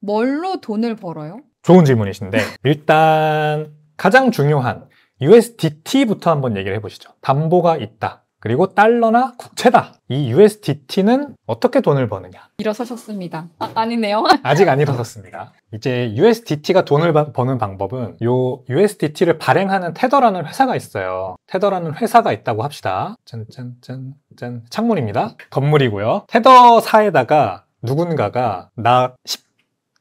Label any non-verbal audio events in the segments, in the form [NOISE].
뭘로 돈을 벌어요? 좋은 질문이신데 일단 가장 중요한 USDT부터 한번 얘기를 해보시죠. 담보가 있다. 그리고 달러나 국채다. 이 USDT는 어떻게 돈을 버느냐? 일어서셨습니다. 아, 니네요 [LAUGHS] 아직 안 일어섰습니다. 이제 USDT가 돈을 버는 방법은 요 USDT를 발행하는 테더라는 회사가 있어요. 테더라는 회사가 있다고 합시다. 짠짠짠 짠 창문입니다. 건물이고요. 테더사에다가 누군가가 나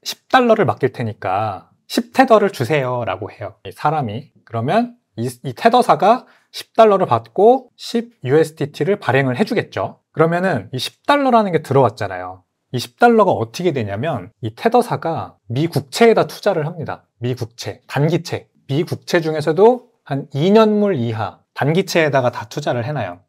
10달러를 맡길 테니까 10테더를 주세요 라고 해요 사람이 그러면 이, 이 테더사가 10달러를 받고 10 USDT를 발행을 해주겠죠 그러면은 이 10달러라는 게 들어왔잖아요 이 10달러가 어떻게 되냐면 이 테더사가 미 국채에다 투자를 합니다 미 국채, 단기채 미 국채 중에서도 한 2년물 이하 단기채에다가 다 투자를 해놔요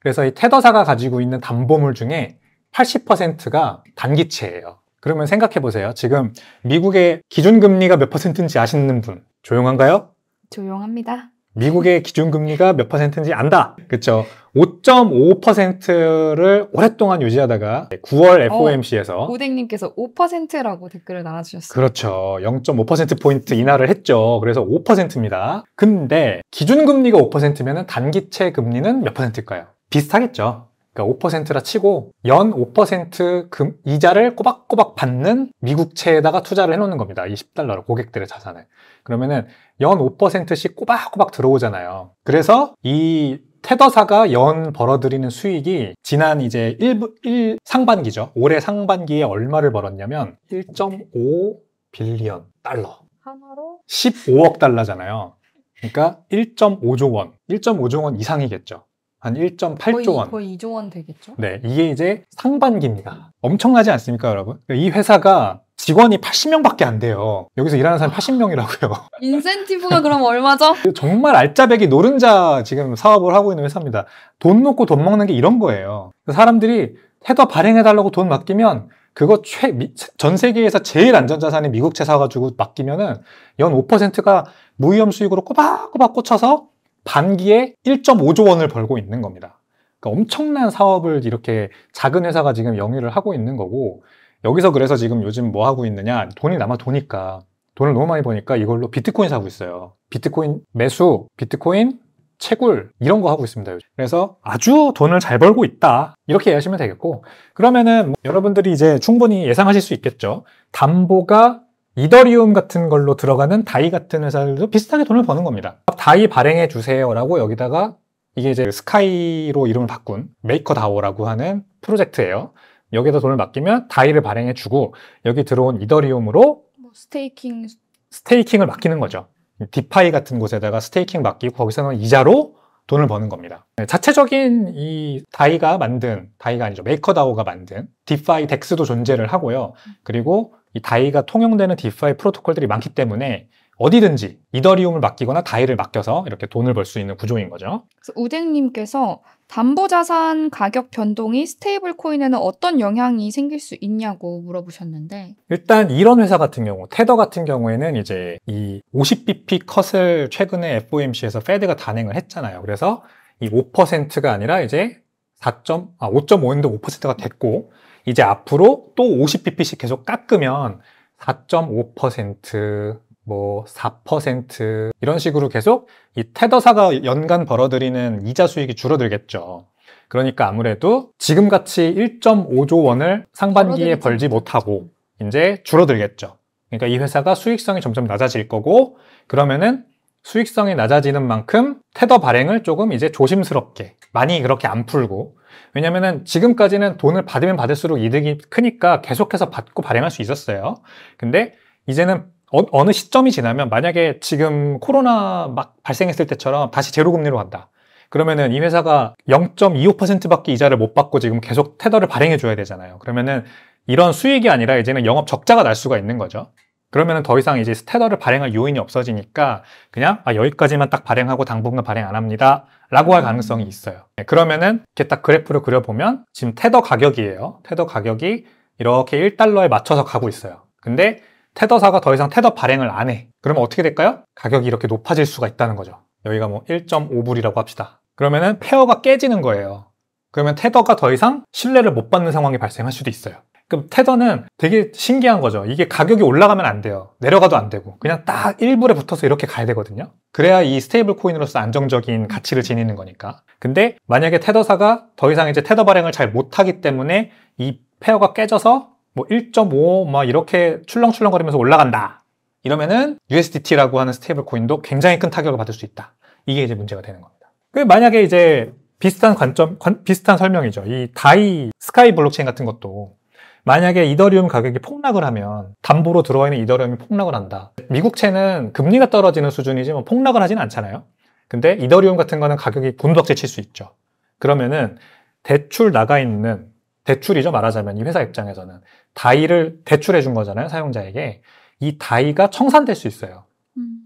그래서 이 테더사가 가지고 있는 담보물 중에 80%가 단기채예요 그러면 생각해 보세요. 지금 미국의 기준금리가 몇 퍼센트인지 아시는 분 조용한가요? 조용합니다. 미국의 기준금리가 몇 퍼센트인지 안다. 그렇죠. 5.5%를 오랫동안 유지하다가 9월 FOMC에서 어, 고객님께서 5%라고 댓글을 달아주셨어요. 그렇죠. 0.5%포인트 인하를 했죠. 그래서 5%입니다. 근데 기준금리가 5%면 단기채 금리는 몇 퍼센트일까요? 비슷하겠죠. 그러니까 5%라 치고 연 5% 이자를 꼬박꼬박 받는 미국채에다가 투자를 해놓는 겁니다. 2 0달러로 고객들의 자산을. 그러면은 연 5%씩 꼬박꼬박 들어오잖아요. 그래서 이 테더사가 연 벌어들이는 수익이 지난 이제 1, 1 상반기죠. 올해 상반기에 얼마를 벌었냐면 1.5 빌리언 달러. 하나로? 15억 달러잖아요. 그러니까 1.5조 원, 1.5조 원 이상이겠죠. 한 1.8조 원. 거의 2조 원 되겠죠? 네, 이게 이제 상반기입니다. 엄청나지 않습니까, 여러분? 이 회사가 직원이 80명밖에 안 돼요. 여기서 일하는 사람 80명이라고요. [LAUGHS] 인센티브가 그럼 얼마죠? 정말 알짜배기 노른자 지금 사업을 하고 있는 회사입니다. 돈 놓고 돈 먹는 게 이런 거예요. 사람들이 헤더 발행해달라고 돈 맡기면 그거 최, 전 세계에서 제일 안전자산인 미국채 사가지고 맡기면은 연 5%가 무위험 수익으로 꼬박꼬박 꽂혀서 반기에 1.5조 원을 벌고 있는 겁니다. 그러니까 엄청난 사업을 이렇게 작은 회사가 지금 영위를 하고 있는 거고 여기서 그래서 지금 요즘 뭐 하고 있느냐 돈이 남아 도니까 돈을 너무 많이 버니까 이걸로 비트코인 사고 있어요. 비트코인 매수, 비트코인 채굴 이런 거 하고 있습니다. 요즘. 그래서 아주 돈을 잘 벌고 있다 이렇게 이해하시면 되겠고 그러면은 뭐 여러분들이 이제 충분히 예상하실 수 있겠죠. 담보가 이더리움 같은 걸로 들어가는 다이 같은 회사들도 비슷하게 돈을 버는 겁니다. 다이 발행해 주세요라고 여기다가 이게 이제 스카이로 이름을 바꾼 메이커다오라고 하는 프로젝트예요. 여기다 에 돈을 맡기면 다이를 발행해 주고 여기 들어온 이더리움으로 뭐 스테이킹 스테이킹을 맡기는 거죠. 디파이 같은 곳에다가 스테이킹 맡기고 거기서는 이자로 돈을 버는 겁니다. 네, 자체적인 이 다이가 만든 다이가 아니죠. 메이커다오가 만든 디파이 덱스도 존재를 하고요. 그리고 이 다이가 통용되는 디파이 프로토콜들이 많기 때문에 어디든지 이더리움을 맡기거나 다이를 맡겨서 이렇게 돈을 벌 수 있는 구조인 거죠. 우댕님께서 담보자산 가격 변동이 스테이블 코인에는 어떤 영향이 생길 수 있냐고 물어보셨는데 일단 이런 회사 같은 경우 테더 같은 경우에는 이제 이 50bp 컷을 최근에 FOMC에서 페드가 단행을 했잖아요. 그래서 이 5%가 아니라 이제 4. 아, 5.5인데 5%가 됐고 이제 앞으로 또 50bp씩 계속 깎으면 4.5%, 뭐 4% 이런 식으로 계속 이 테더사가 연간 벌어들이는 이자 수익이 줄어들겠죠. 그러니까 아무래도 지금같이 1.5조 원을 상반기에 벌어들이죠. 벌지 못하고 이제 줄어들겠죠. 그러니까 이 회사가 수익성이 점점 낮아질 거고 그러면은 수익성이 낮아지는 만큼 테더 발행을 조금 이제 조심스럽게 많이 그렇게 안 풀고 왜냐면은 지금까지는 돈을 받으면 받을수록 이득이 크니까 계속해서 받고 발행할 수 있었어요. 근데 이제는 어, 느 시점이 지나면 만약에 지금 코로나 막 발생했을 때처럼 다시 제로금리로 간다. 그러면은 이 회사가 0.25%밖에 이자를 못 받고 지금 계속 테더를 발행해 줘야 되잖아요. 그러면은 이런 수익이 아니라 이제는 영업 적자가 날 수가 있는 거죠. 그러면 더 이상 이제 스테더를 발행할 요인이 없어지니까 그냥 아, 여기까지만 딱 발행하고 당분간 발행 안 합니다 라고 할 음. 가능성이 있어요 네, 그러면은 이렇게 딱 그래프를 그려보면 지금 테더 가격이에요 테더 가격이 이렇게 1달러에 맞춰서 가고 있어요 근데 테더사가 더 이상 테더 발행을 안해 그러면 어떻게 될까요? 가격이 이렇게 높아질 수가 있다는 거죠 여기가 뭐 1.5불이라고 합시다 그러면은 페어가 깨지는 거예요 그러면 테더가 더 이상 신뢰를 못 받는 상황이 발생할 수도 있어요 그럼 테더는 되게 신기한 거죠. 이게 가격이 올라가면 안 돼요. 내려가도 안 되고 그냥 딱일불에 붙어서 이렇게 가야 되거든요. 그래야 이 스테이블 코인으로서 안정적인 가치를 지니는 거니까. 근데 만약에 테더사가 더 이상 이제 테더 발행을 잘 못하기 때문에 이 페어가 깨져서 뭐 1.5 막 이렇게 출렁출렁거리면서 올라간다. 이러면은 USDT라고 하는 스테이블 코인도 굉장히 큰 타격을 받을 수 있다. 이게 이제 문제가 되는 겁니다. 그 만약에 이제 비슷한 관점, 관, 비슷한 설명이죠. 이 다이 스카이 블록체인 같은 것도 만약에 이더리움 가격이 폭락을 하면 담보로 들어와 있는 이더리움이 폭락을 한다. 미국채는 금리가 떨어지는 수준이지만 뭐 폭락을 하진 않잖아요. 근데 이더리움 같은 거는 가격이 군덕지칠수 있죠. 그러면은 대출 나가 있는 대출이죠 말하자면 이 회사 입장에서는 다이를 대출해 준 거잖아요 사용자에게 이 다이가 청산될 수 있어요. 음.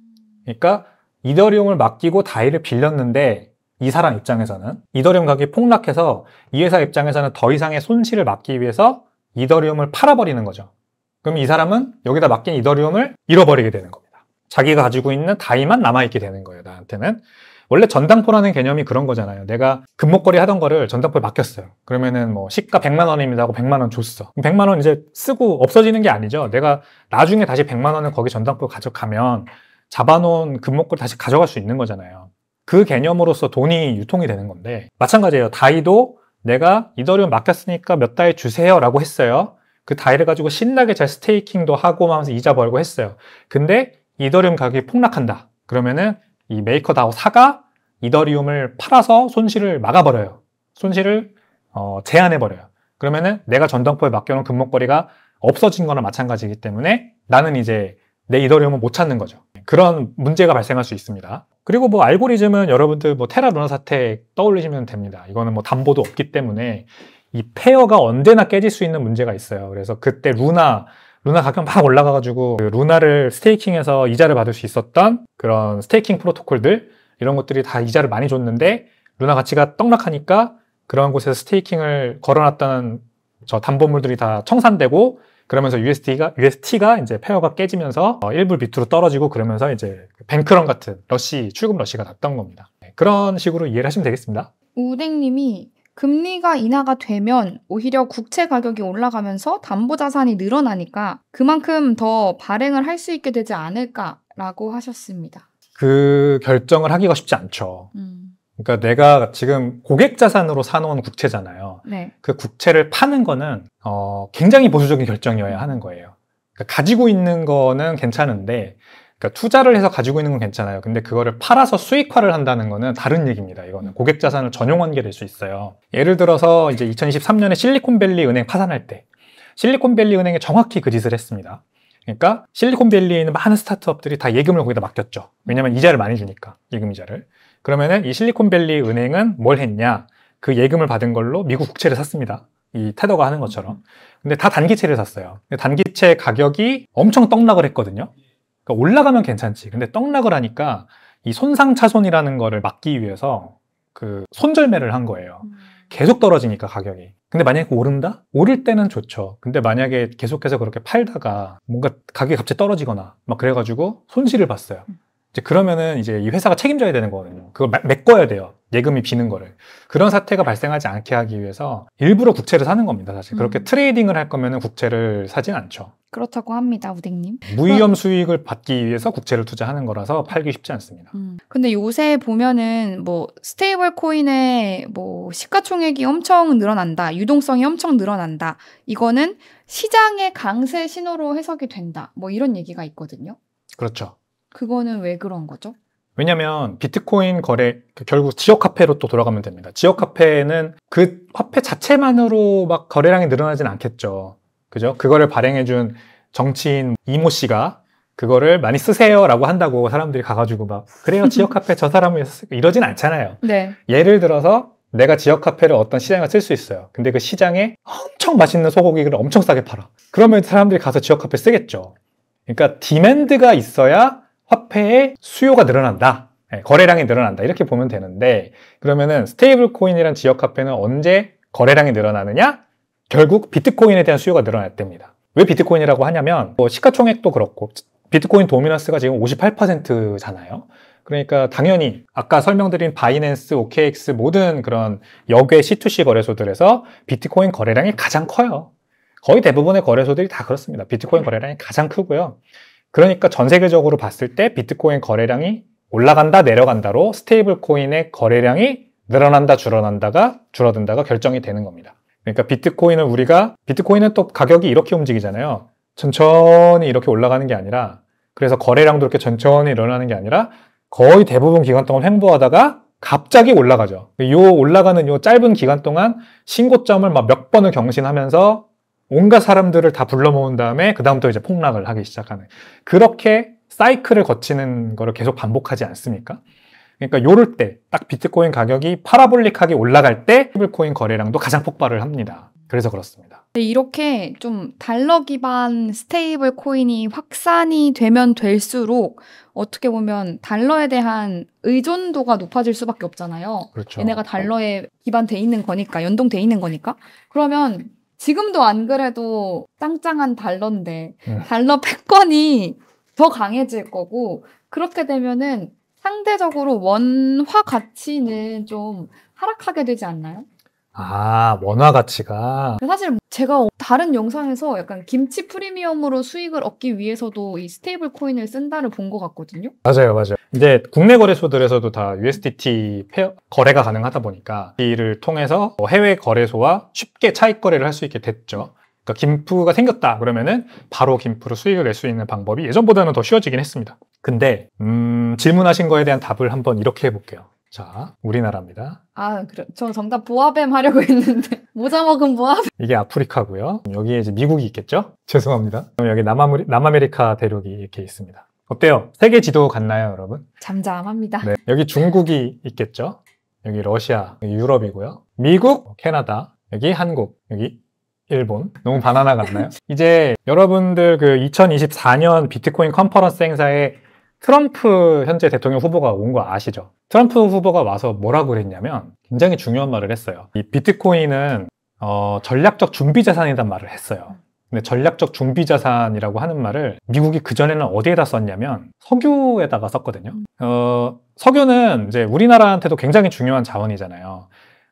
그러니까 이더리움을 맡기고 다이를 빌렸는데 이 사람 입장에서는 이더리움 가격이 폭락해서 이 회사 입장에서는 더 이상의 손실을 막기 위해서 이더리움을 팔아버리는 거죠. 그럼 이 사람은 여기다 맡긴 이더리움을 잃어버리게 되는 겁니다. 자기가 가지고 있는 다이만 남아있게 되는 거예요, 나한테는. 원래 전당포라는 개념이 그런 거잖아요. 내가 금목걸이 하던 거를 전당포에 맡겼어요. 그러면은 뭐 시가 100만 원입니다고 하 100만 원 줬어. 100만 원 이제 쓰고 없어지는 게 아니죠. 내가 나중에 다시 100만 원을 거기 전당포에 가져가면 잡아놓은 금목걸이 다시 가져갈 수 있는 거잖아요. 그 개념으로서 돈이 유통이 되는 건데 마찬가지예요. 다이도 내가 이더리움 맡겼으니까 몇달 주세요 라고 했어요. 그 다이를 가지고 신나게 잘 스테이킹도 하고 하면서 이자 벌고 했어요. 근데 이더리움 가격이 폭락한다. 그러면은 이 메이커다오 사가 이더리움을 팔아서 손실을 막아버려요. 손실을 어, 제한해버려요. 그러면은 내가 전당포에 맡겨놓은 금목걸이가 없어진 거나 마찬가지이기 때문에 나는 이제 내 이더리움을 못 찾는 거죠. 그런 문제가 발생할 수 있습니다. 그리고 뭐 알고리즘은 여러분들 뭐 테라 루나 사태 떠올리시면 됩니다. 이거는 뭐 담보도 없기 때문에 이 페어가 언제나 깨질 수 있는 문제가 있어요. 그래서 그때 루나 루나 가격 막 올라가가지고 그 루나를 스테이킹해서 이자를 받을 수 있었던 그런 스테이킹 프로토콜들 이런 것들이 다 이자를 많이 줬는데 루나 가치가 떡락하니까 그런 곳에서 스테이킹을 걸어놨던 저 담보물들이 다 청산되고 그러면서 USD가, UST가 이제 페어가 깨지면서 어, 1불 비으로 떨어지고 그러면서 이제 뱅크런 같은 러시, 출금 러시가 났던 겁니다. 네, 그런 식으로 이해를 하시면 되겠습니다. 우댕님이 금리가 인하가 되면 오히려 국채 가격이 올라가면서 담보 자산이 늘어나니까 그만큼 더 발행을 할 수 있게 되지 않을까라고 하셨습니다. 그 결정을 하기가 쉽지 않죠. 음. 그러니까 내가 지금 고객 자산으로 사놓은 국채잖아요. 네. 그 국채를 파는 거는 어, 굉장히 보수적인 결정이어야 하는 거예요. 그러니까 가지고 있는 거는 괜찮은데 그러니까 투자를 해서 가지고 있는 건 괜찮아요. 근데 그거를 팔아서 수익화를 한다는 거는 다른 얘기입니다. 이거는 고객 자산을 전용 환계될 수 있어요. 예를 들어서 이제 2023년에 실리콘밸리 은행 파산할 때 실리콘밸리 은행에 정확히 그 짓을 했습니다. 그러니까 실리콘밸리에 있는 많은 스타트업들이 다 예금을 거기다 맡겼죠. 왜냐하면 이자를 많이 주니까 예금 이자를. 그러면은 이 실리콘밸리 은행은 뭘 했냐? 그 예금을 받은 걸로 미국 국채를 샀습니다. 이 테더가 하는 것처럼. 근데 다 단기채를 샀어요. 단기채 가격이 엄청 떡락을 했거든요. 그러니까 올라가면 괜찮지. 근데 떡락을 하니까 이 손상차손이라는 거를 막기 위해서 그 손절매를 한 거예요. 음. 계속 떨어지니까 가격이. 근데 만약에 오른다? 오를 때는 좋죠. 근데 만약에 계속해서 그렇게 팔다가 뭔가 가격이 갑자기 떨어지거나 막 그래가지고 손실을 봤어요. 음. 이제 그러면은 이제 이 회사가 책임져야 되는 거거든요. 그걸 메꿔야 돼요. 예금이 비는 거를. 그런 사태가 발생하지 않게 하기 위해서 일부러 국채를 사는 겁니다, 사실. 음. 그렇게 트레이딩을 할 거면은 국채를 사진 않죠. 그렇다고 합니다, 우댕님. 무위험 수익을 받기 위해서 국채를 투자하는 거라서 팔기 쉽지 않습니다. 음. 근데 요새 보면은 뭐 스테이블 코인의 뭐 시가총액이 엄청 늘어난다, 유동성이 엄청 늘어난다. 이거는 시장의 강세 신호로 해석이 된다. 뭐 이런 얘기가 있거든요. 그렇죠. 그거는 왜 그런 거죠? 왜냐면 하 비트코인 거래 그 결국 지역 화폐로 또 돌아가면 됩니다. 지역 화폐는 그 화폐 자체만으로 막 거래량이 늘어나진 않겠죠. 그죠? 그거를 발행해 준 정치인 이모 씨가 그거를 많이 쓰세요라고 한다고 사람들이 가가지고 막 그래요 지역 화폐 저 사람을 위해 이러진 않잖아요. [LAUGHS] 네. 예를 들어서 내가 지역 카페를 어떤 시장에 쓸 수 있어요. 근데 그 시장에 엄청 맛있는 소고기를 엄청 싸게 팔아. 그러면 사람들이 가서 지역 카페 쓰겠죠. 그러니까 디맨드가 있어야 화폐의 수요가 늘어난다. 예, 거래량이 늘어난다. 이렇게 보면 되는데 그러면은 스테이블 코인이란 지역 화폐는 언제 거래량이 늘어나느냐? 결국 비트코인에 대한 수요가 늘어날 때입니다. 왜 비트코인이라고 하냐면 뭐 시가총액도 그렇고 비트코인 도미넌스가 지금 58%잖아요. 그러니까 당연히 아까 설명드린 바이낸스, OKX 모든 그런 역외 C2C 거래소들에서 비트코인 거래량이 가장 커요. 거의 대부분의 거래소들이 다 그렇습니다. 비트코인 거래량이 가장 크고요. 그러니까 전 세계적으로 봤을 때 비트코인 거래량이 올라간다 내려간다로 스테이블 코인의 거래량이 늘어난다 줄어난다가 줄어든다가 결정이 되는 겁니다. 그러니까 비트코인은 우리가 비트코인은 또 가격이 이렇게 움직이잖아요. 천천히 이렇게 올라가는 게 아니라 그래서 거래량도 이렇게 천천히 일어나는 게 아니라 거의 대부분 기간 동안 횡보하다가 갑자기 올라가죠. 요 올라가는 요 짧은 기간 동안 신고점을 막 몇 번을 경신하면서 온갖 사람들을 다 불러 모은 다음에 그다음부터 이제 폭락을 하기 시작하는 그렇게 사이클을 거치는 거를 계속 반복하지 않습니까? 그러니까 요럴 때 딱 비트코인 가격이 파라볼릭하게 올라갈 때 스테이블코인 거래량도 가장 폭발을 합니다. 그래서 그렇습니다. 이렇게 좀 달러 기반 스테이블 코인이 확산이 되면 될수록 어떻게 보면 달러에 대한 의존도가 높아질 수밖에 없잖아요. 그렇죠. 얘네가 달러에 기반돼 있는 거니까 연동돼 있는 거니까 그러면 지금도 안 그래도 짱짱한 달러인데 네. 달러 패권이 더 강해질 거고 그렇게 되면은 상대적으로 원화 가치는 좀 하락하게 되지 않나요? 아, 원화 가치가. 사실 제가 다른 영상에서 약간 김치 프리미엄으로 수익을 얻기 위해서도 이 스테이블 코인을 쓴다를 본 것 같거든요. 맞아요, 맞아요. 이제 국내 거래소들에서도 다 USDT 페어, 거래가 가능하다 보니까 이를 통해서 뭐 해외 거래소와 쉽게 차익 거래를 할 수 있게 됐죠. 그러니까 김프가 생겼다 그러면은 바로 김프로 수익을 낼 수 있는 방법이 예전보다는 더 쉬워지긴 했습니다. 근데 음, 질문하신 거에 대한 답을 한번 이렇게 해볼게요. 자, 우리나라입니다. 아, 그래. 저 정답 보아뱀 하려고 [LAUGHS] 했는데 모자 먹은 보아뱀. 이게 아프리카고요. 여기에 이제 미국이 있겠죠? 죄송합니다. 여기 남아무리, 남아메리카 대륙이 이렇게 있습니다. 어때요? 세계 지도 같나요, 여러분? 잠잠합니다. 네. 여기 중국이 있겠죠? 여기 러시아, 여기 유럽이고요. 미국, 캐나다, 여기 한국, 여기 일본. 너무 바나나 같나요? [LAUGHS] 이제 여러분들 그 2024년 비트코인 컨퍼런스 행사에 트럼프 현재 대통령 후보가 온 거 아시죠? 트럼프 후보가 와서 뭐라고 그랬냐면 굉장히 중요한 말을 했어요. 이 비트코인은 어, 전략적 준비 자산이란 말을 했어요. 근데 전략적 준비 자산이라고 하는 말을 미국이 그전에는 어디에다 썼냐면 석유에다가 썼거든요. 어, 석유는 이제 우리나라한테도 굉장히 중요한 자원이잖아요.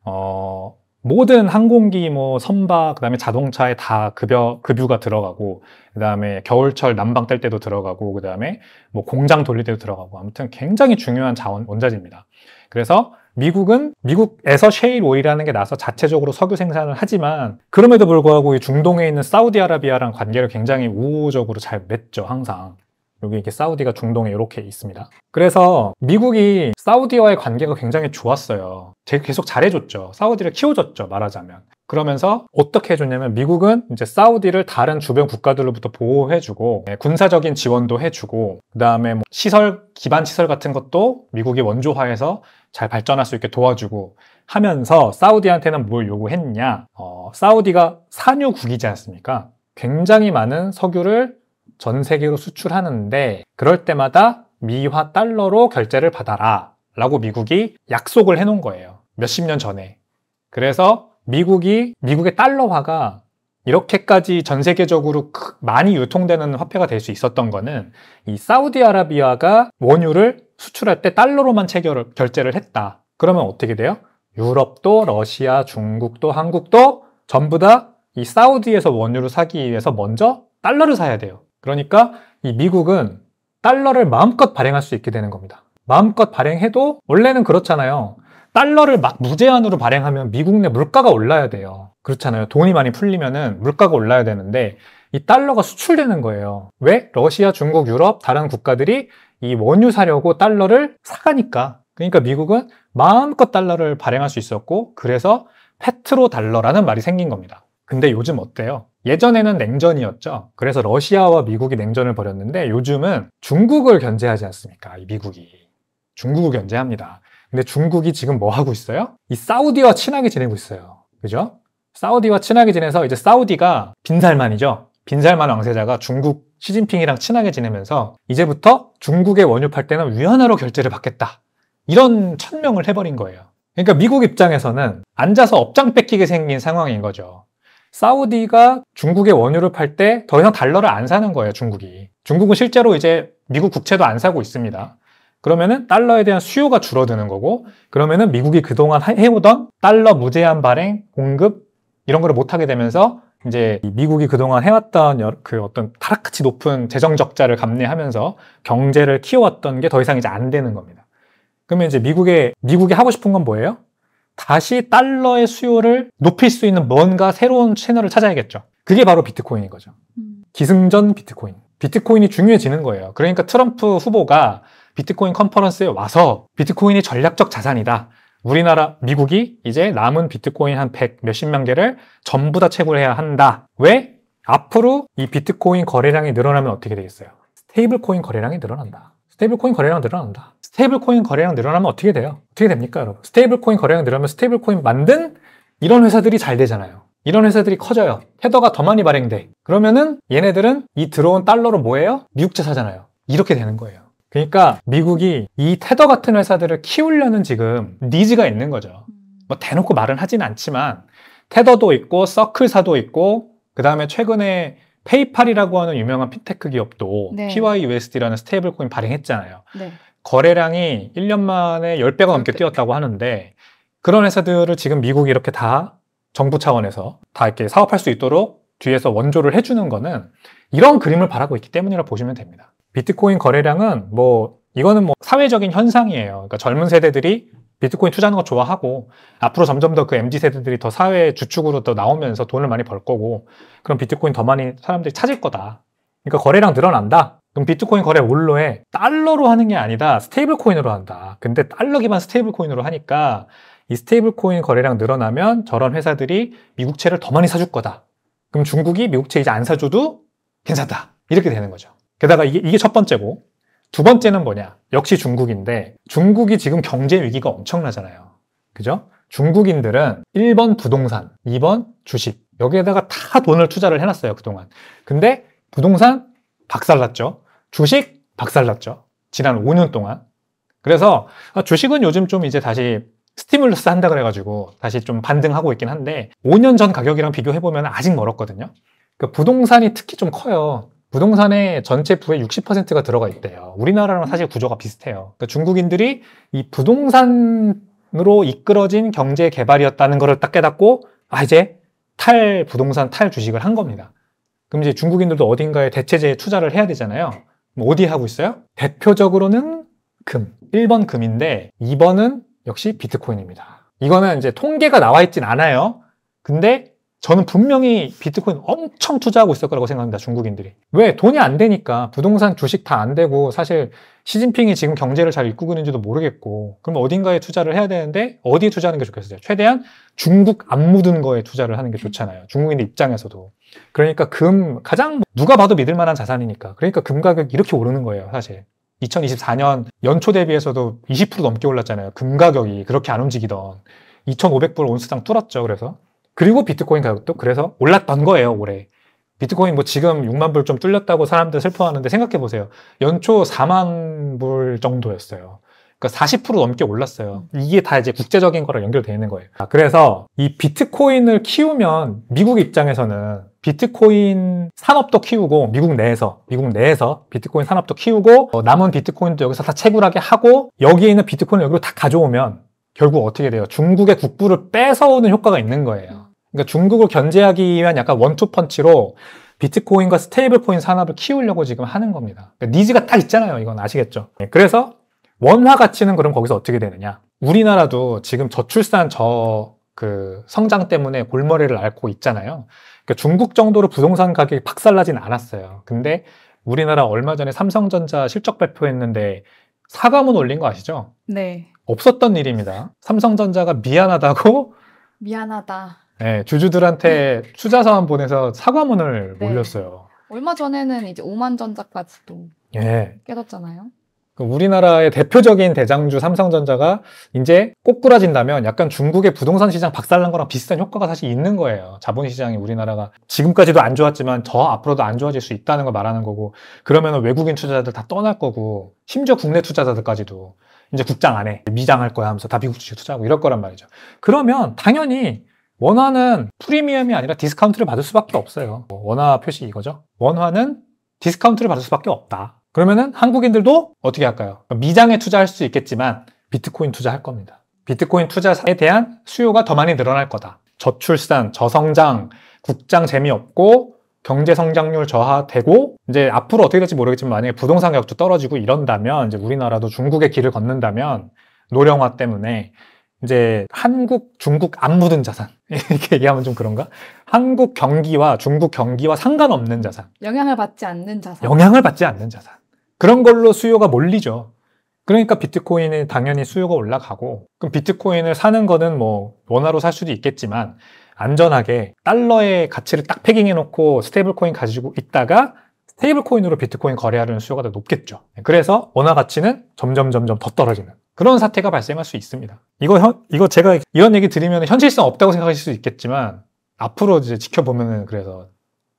어, 모든 항공기, 뭐 선박, 그다음에 자동차에 다 급여 급유가 들어가고, 그다음에 겨울철 난방 뗄 때도 들어가고, 그다음에 뭐 공장 돌릴 때도 들어가고, 아무튼 굉장히 중요한 자원 원자재입니다. 그래서 미국은 미국에서 셰일 오일이라는 게 나서 자체적으로 석유 생산을 하지만 그럼에도 불구하고 중동에 있는 사우디아라비아랑 관계를 굉장히 우호적으로 잘 맺죠 항상 여기 이게 사우디가 중동에 이렇게 있습니다. 그래서 미국이 사우디와의 관계가 굉장히 좋았어요. 계속 잘해줬죠. 사우디를 키워줬죠, 말하자면. 그러면서 어떻게 해줬냐면 미국은 이제 사우디를 다른 주변 국가들로부터 보호해주고 네, 군사적인 지원도 해주고 그 다음에 뭐 시설 기반 시설 같은 것도 미국이 원조화해서 잘 발전할 수 있게 도와주고 하면서 사우디한테는 뭘 요구했냐? 어, 사우디가 산유국이지 않습니까? 굉장히 많은 석유를 전 세계로 수출하는데 그럴 때마다 미화 달러로 결제를 받아라 라고 미국이 약속을 해놓은 거예요. 몇십 년 전에. 그래서 미국이 미국의 달러화가 이렇게까지 전 세계적으로 많이 유통되는 화폐가 될 수 있었던 거는 이 사우디아라비아가 원유를 수출할 때 달러로만 체결을, 결제를 했다. 그러면 어떻게 돼요? 유럽도 러시아, 중국도 한국도 전부 다 이 사우디에서 원유를 사기 위해서 먼저 달러를 사야 돼요. 그러니까 이 미국은 달러를 마음껏 발행할 수 있게 되는 겁니다. 마음껏 발행해도 원래는 그렇잖아요. 달러를 막 무제한으로 발행하면 미국 내 물가가 올라야 돼요. 그렇잖아요. 돈이 많이 풀리면은 물가가 올라야 되는데 이 달러가 수출되는 거예요. 왜? 러시아, 중국, 유럽, 다른 국가들이 이 원유 사려고 달러를 사가니까. 그러니까 미국은 마음껏 달러를 발행할 수 있었고 그래서 페트로 달러라는 말이 생긴 겁니다. 근데 요즘 어때요? 예전에는 냉전이었죠. 그래서 러시아와 미국이 냉전을 벌였는데 요즘은 중국을 견제하지 않습니까? 미국이. 중국을 견제합니다. 근데 중국이 지금 뭐 하고 있어요? 이 사우디와 친하게 지내고 있어요. 그죠? 사우디와 친하게 지내서 이제 사우디가 빈살만이죠. 빈살만 왕세자가 중국 시진핑이랑 친하게 지내면서 이제부터 중국에 원유 팔 때는 위안화로 결제를 받겠다. 이런 천명을 해버린 거예요. 그러니까 미국 입장에서는 앉아서 업장 뺏기게 생긴 상황인 거죠. 사우디가 중국의 원유를 팔 때 더 이상 달러를 안 사는 거예요, 중국이. 중국은 실제로 이제 미국 국채도 안 사고 있습니다. 그러면은 달러에 대한 수요가 줄어드는 거고, 그러면은 미국이 그동안 해오던 달러 무제한 발행, 공급, 이런 거를 못하게 되면서 이제 미국이 그동안 해왔던 그 어떤 타락같이 높은 재정 적자를 감내하면서 경제를 키워왔던 게 더 이상 이제 안 되는 겁니다. 그러면 이제 미국의 미국이 하고 싶은 건 뭐예요? 다시 달러의 수요를 높일 수 있는 뭔가 새로운 채널을 찾아야겠죠. 그게 바로 비트코인인 거죠. 음. 기승전 비트코인. 비트코인이 중요해지는 거예요. 그러니까 트럼프 후보가 비트코인 컨퍼런스에 와서 비트코인이 전략적 자산이다. 우리나라, 미국이 이제 남은 비트코인 한100 몇십만 개를 전부 다 채굴해야 한다. 왜? 앞으로 이 비트코인 거래량이 늘어나면 어떻게 되겠어요? 스테이블 코인 거래량이 늘어난다. 스테이블 코인 거래량 늘어난다. 스테이블 코인 거래량 늘어나면 어떻게 돼요? 어떻게 됩니까, 여러분? 스테이블 코인 거래량 늘어나면 스테이블 코인 만든 이런 회사들이 잘 되잖아요. 이런 회사들이 커져요. 헤더가 더 많이 발행돼. 그러면은 얘네들은 이 들어온 달러로 뭐예요? 미국채 사잖아요. 이렇게 되는 거예요. 그러니까 미국이 이 테더 같은 회사들을 키우려는 지금 니즈가 있는 거죠. 뭐 대놓고 말은 하진 않지만 테더도 있고 서클사도 있고 그 다음에 최근에 페이팔이라고 하는 유명한 핀테크 기업도 네. PYUSD라는 스테이블 코인 발행했잖아요. 네. 거래량이 1년 만에 10배가 넘게 뛰었다고 하는데 그런 회사들을 지금 미국이 이렇게 다 정부 차원에서 다 이렇게 사업할 수 있도록 뒤에서 원조를 해주는 거는 이런 그림을 바라고 있기 때문이라 고 보시면 됩니다. 비트코인 거래량은 뭐 이거는 뭐 사회적인 현상이에요. 그러니까 젊은 세대들이 비트코인 투자하는 거 좋아하고 앞으로 점점 더 그 MZ 세대들이 더 사회 의 주축으로 더 나오면서 돈을 많이 벌 거고 그럼 비트코인 더 많이 사람들이 찾을 거다. 그러니까 거래량 늘어난다. 그럼 비트코인 거래 원로에 달러로 하는 게아니다 스테이블 코인으로 한다. 근데 달러 기반 스테이블 코인으로 하니까 이 스테이블 코인 거래량 늘어나면 저런 회사들이 미국채를 더 많이 사줄 거다. 그럼 중국이 미국채 이제 안 사줘도 괜찮다. 이렇게 되는 거죠. 게다가 이게, 이게 첫 번째고 두 번째는 뭐냐? 역시 중국인데 중국이 지금 경제 위기가 엄청나잖아요. 그죠? 중국인들은 1번 부동산, 2번 주식 여기에다가 다 돈을 투자를 해놨어요 그동안. 근데 부동산 박살났죠. 주식 박살났죠. 지난 5년 동안. 그래서 아, 주식은 요즘 좀 이제 다시 스티뮬러스 한다 그래가지고 다시 좀 반등하고 있긴 한데 5년 전 가격이랑 비교해보면 아직 멀었거든요. 그 부동산이 특히 좀 커요. 부동산의 전체 부의 60%가 들어가 있대요. 우리나라랑 사실 구조가 비슷해요. 그러니까 중국인들이 이 부동산으로 이끌어진 경제 개발이었다는 것을 딱 깨닫고 아 이제 탈 부동산 탈 주식을 한 겁니다. 그럼 이제 중국인들도 어딘가에 대체재에 투자를 해야 되잖아요. 뭐 어디 하고 있어요? 대표적으로는 금. 1번 금인데 2번은 역시 비트코인입니다. 이거는 이제 통계가 나와 있진 않아요. 근데 저는 분명히 비트코인 엄청 투자하고 있을 거라고 생각합니다. 중국인들이. 왜? 돈이 안 되니까 부동산 주식 다 안 되고 사실 시진핑이 지금 경제를 잘 이끌고 있는지도 모르겠고 그럼 어딘가에 투자를 해야 되는데 어디에 투자하는 게 좋겠어요? 최대한 중국 안 묻은 거에 투자를 하는 게 좋잖아요. 중국인들 입장에서도. 그러니까 금 가장 누가 봐도 믿을 만한 자산이니까. 그러니까 금 가격 이렇게 오르는 거예요, 사실. 2024년 연초 대비해서도 20% 넘게 올랐잖아요. 금 가격이 그렇게 안 움직이던 2,500불 온스당 뚫었죠. 그래서 그리고 비트코인 가격도 그래서 올랐던 거예요, 올해. 비트코인 뭐 지금 6만 불 좀 뚫렸다고 사람들 슬퍼하는데 생각해 보세요. 연초 4만 불 정도였어요. 그러니까 40% 넘게 올랐어요. 이게 다 이제 국제적인 거랑 연결되어 있는 거예요. 아, 그래서 이 비트코인을 키우면 미국 입장에서는 비트코인 산업도 키우고 미국 내에서 미국 내에서 비트코인 산업도 키우고 어, 남은 비트코인도 여기서 다 채굴하게 하고 여기에 있는 비트코인을 여기로 다 가져오면 결국 어떻게 돼요? 중국의 국부를 뺏어오는 효과가 있는 거예요. 그러니까 중국을 견제하기 위한 약간 원투펀치로 비트코인과 스테이블 코인 산업을 키우려고 지금 하는 겁니다. 그러니까 니즈가 딱 있잖아요. 이건 아시겠죠? 네, 그래서 원화 가치는 그럼 거기서 어떻게 되느냐? 우리나라도 지금 저출산 저 그 성장 때문에 골머리를 앓고 있잖아요. 그러니까 중국 정도로 부동산 가격이 박살나진 않았어요. 근데 우리나라 얼마 전에 삼성전자 실적 발표했는데 사과문 올린 거 아시죠? 네. 없었던 일입니다. 삼성전자가 미안하다고 미안하다. 네, 주주들한테 투자서한 보내서 사과문을 네. 올렸어요. 얼마 전에는 이제 오만전자까지도 예. 깨졌잖아요. 그 우리나라의 대표적인 대장주 삼성전자가 이제 꼬꾸라진다면 약간 중국의 부동산 시장 박살난 거랑 비슷한 효과가 사실 있는 거예요. 자본 시장이 우리나라가 지금까지도 안 좋았지만 더 앞으로도 안 좋아질 수 있다는 걸 말하는 거고 그러면 외국인 투자자들 다 떠날 거고 심지어 국내 투자자들까지도 이제 국장 안에 미장할 거야 하면서 다 미국 주식 투자하고 이럴 거란 말이죠. 그러면 당연히 원화는 프리미엄이 아니라 디스카운트를 받을 수밖에 없어요. 뭐 원화 표시 이거죠. 원화는 디스카운트를 받을 수밖에 없다. 그러면은 한국인들도 어떻게 할까요? 미장에 투자할 수 있겠지만 비트코인 투자할 겁니다. 비트코인 투자에 대한 수요가 더 많이 늘어날 거다. 저출산, 저성장, 국장 재미없고 경제 성장률 저하되고 이제 앞으로 어떻게 될지 모르겠지만 만약에 부동산 가격도 떨어지고 이런다면 이제 우리나라도 중국의 길을 걷는다면 노령화 때문에 이제 한국, 중국 안 묻은 자산 [LAUGHS] 이렇게 얘기하면 좀 그런가? 한국 경기와 중국 경기와 상관없는 자산 영향을 받지 않는 자산 영향을 받지 않는 자산 그런 걸로 수요가 몰리죠 그러니까 비트코인은 당연히 수요가 올라가고 그럼 비트코인을 사는 거는 뭐 원화로 살 수도 있겠지만 안전하게 달러의 가치를 딱 패깅해놓고 스테이블 코인 가지고 있다가 스테이블 코인으로 비트코인 거래하려는 수요가 더 높겠죠. 그래서 원화 가치는 점점 점점 더 떨어지는 그런 사태가 발생할 수 있습니다. 이거 현, 이거 제가 이런 얘기 드리면 현실성 없다고 생각하실 수 있겠지만 앞으로 이제 지켜보면은 그래서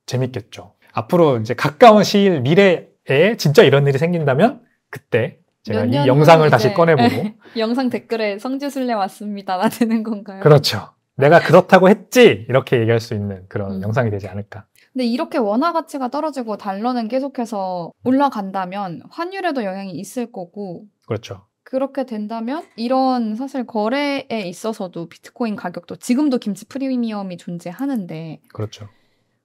재밌겠죠. 앞으로 이제 가까운 시일 미래에 진짜 이런 일이 생긴다면 그때 제가 이 영상을 다시 꺼내보고 [LAUGHS] 영상 댓글에 성지순례 왔습니다 나 되는 건가요? 그렇죠. 내가 그렇다고 했지 이렇게 얘기할 수 있는 그런 음. 영상이 되지 않을까. 근데 이렇게 원화 가치가 떨어지고 달러는 계속해서 올라간다면 환율에도 영향이 있을 거고. 그렇죠. 그렇게 된다면 이런 사실 거래에 있어서도 비트코인 가격도 지금도 김치 프리미엄이 존재하는데. 그렇죠.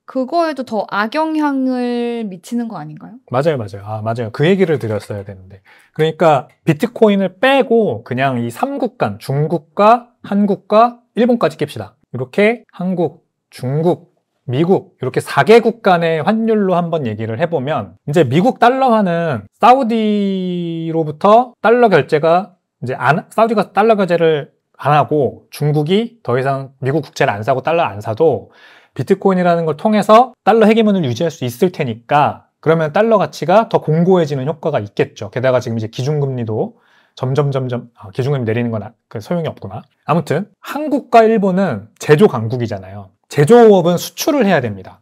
그거에도 더 악영향을 미치는 거 아닌가요? 맞아요, 맞아요. 아, 맞아요. 그 얘기를 드렸어야 되는데. 그러니까 비트코인을 빼고 그냥 이 3국간, 중국과 한국과 일본까지 깹시다. 이렇게 한국, 중국, 미국 이렇게 4개국 간의 환율로 한번 얘기를 해보면 이제 미국 달러화는 사우디로부터 달러 결제가 이제 안, 사우디가 달러 결제를 안 하고 중국이 더 이상 미국 국채를 안 사고 달러 안 사도 비트코인이라는 걸 통해서 달러 해계문을 유지할 수 있을 테니까 그러면 달러 가치가 더 공고해지는 효과가 있겠죠. 게다가 지금 이제 기준금리도 점점 점점 아, 기준금리 내리는 건 그 소용이 없구나. 아무튼 한국과 일본은 제조 강국이잖아요. 제조업은 수출을 해야 됩니다.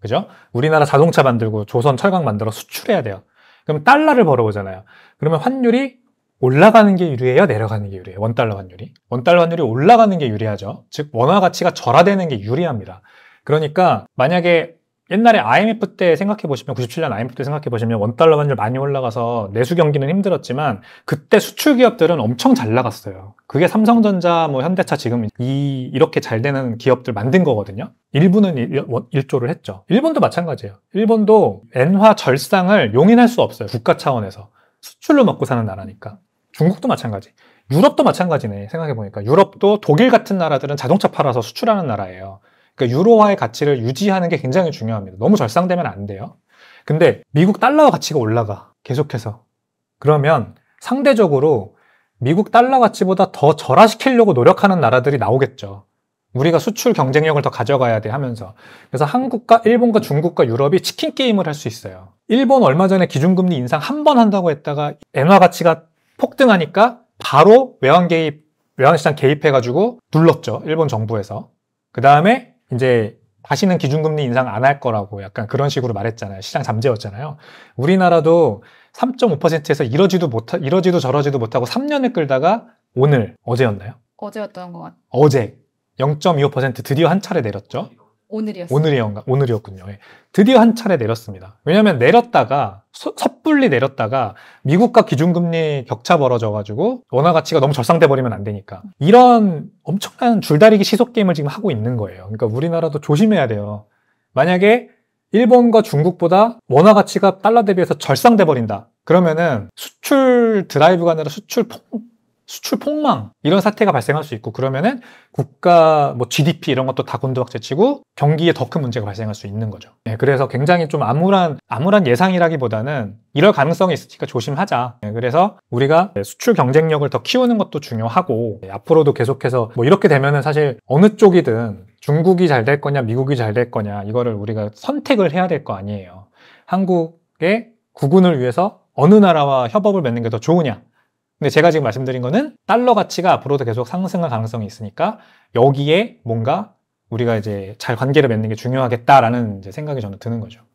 그죠? 우리나라 자동차 만들고 조선 철강 만들어 수출해야 돼요. 그럼 달러를 벌어오잖아요. 그러면 환율이 올라가는 게 유리해요? 내려가는 게 유리해요? 원달러 환율이? 원달러 환율이 올라가는 게 유리하죠. 즉, 원화 가치가 절하되는 게 유리합니다. 그러니까 만약에 옛날에 IMF 때 생각해 보시면 97년 IMF 때 생각해 보시면 원 달러 환율 많이 올라가서 내수 경기는 힘들었지만 그때 수출 기업들은 엄청 잘 나갔어요. 그게 삼성전자, 뭐 현대차 지금 이 이렇게 잘 되는 기업들 만든 거거든요. 일부는 일, 일조를 했죠. 일본도 마찬가지예요. 일본도 엔화 절상을 용인할 수 없어요. 국가 차원에서 수출로 먹고 사는 나라니까. 중국도 마찬가지. 유럽도 마찬가지네. 생각해 보니까 유럽도 독일 같은 나라들은 자동차 팔아서 수출하는 나라예요. 그러니까 유로화의 가치를 유지하는 게 굉장히 중요합니다. 너무 절상되면 안 돼요. 근데 미국 달러와 가치가 올라가 계속해서 그러면 상대적으로 미국 달러 가치보다 더 절하시키려고 노력하는 나라들이 나오겠죠. 우리가 수출 경쟁력을 더 가져가야 돼 하면서 그래서 한국과 일본과 중국과 유럽이 치킨 게임을 할 수 있어요. 일본 얼마 전에 기준금리 인상 한 번 한다고 했다가 엔화 가치가 폭등하니까 바로 외환 개입 외환시장 개입해가지고 눌렀죠 일본 정부에서 그 다음에 이제 다시는 기준금리 인상 안 할 거라고 약간 그런 식으로 말했잖아요. 시장 잠재웠잖아요. 우리나라도 3.5%에서 이러지도 못 이러지도 저러지도 못하고 3년을 끌다가 오늘 어제였나요? 어제였던 것 같아요. 어제 0.25% 드디어 한 차례 내렸죠. 오늘이었어요. 오늘이었가 오늘이었군요. 예. 드디어 한 차례 내렸습니다. 왜냐하면 내렸다가 소, 섣불리 내렸다가 미국과 기준금리 격차 벌어져 가지고 원화 가치가 너무 절상돼 버리면 안 되니까 이런 엄청난 줄다리기 시속 게임을 지금 하고 있는 거예요. 그러니까 우리나라도 조심해야 돼요. 만약에 일본과 중국보다 원화 가치가 달러 대비해서 절상돼 버린다. 그러면은 수출 드라이브가 아니라 수출 폭 수출 폭망 이런 사태가 발생할 수 있고 그러면은 국가 뭐 GDP 이런 것도 다 곤두박질치고 경기에 더 큰 문제가 발생할 수 있는 거죠. 네, 그래서 굉장히 좀 암울한 암울한 예상이라기보다는 이럴 가능성이 있으니까 조심하자. 네, 그래서 우리가 네, 수출 경쟁력을 더 키우는 것도 중요하고 네, 앞으로도 계속해서 뭐 이렇게 되면은 사실 어느 쪽이든 중국이 잘 될 거냐 미국이 잘 될 거냐 이거를 우리가 선택을 해야 될 거 아니에요. 한국의 국군을 위해서 어느 나라와 협업을 맺는 게 더 좋으냐 근데 제가 지금 말씀드린 거는 달러 가치가 앞으로도 계속 상승할 가능성이 있으니까 여기에 뭔가 우리가 이제 잘 관계를 맺는 게 중요하겠다라는 생각이 저는 드는 거죠.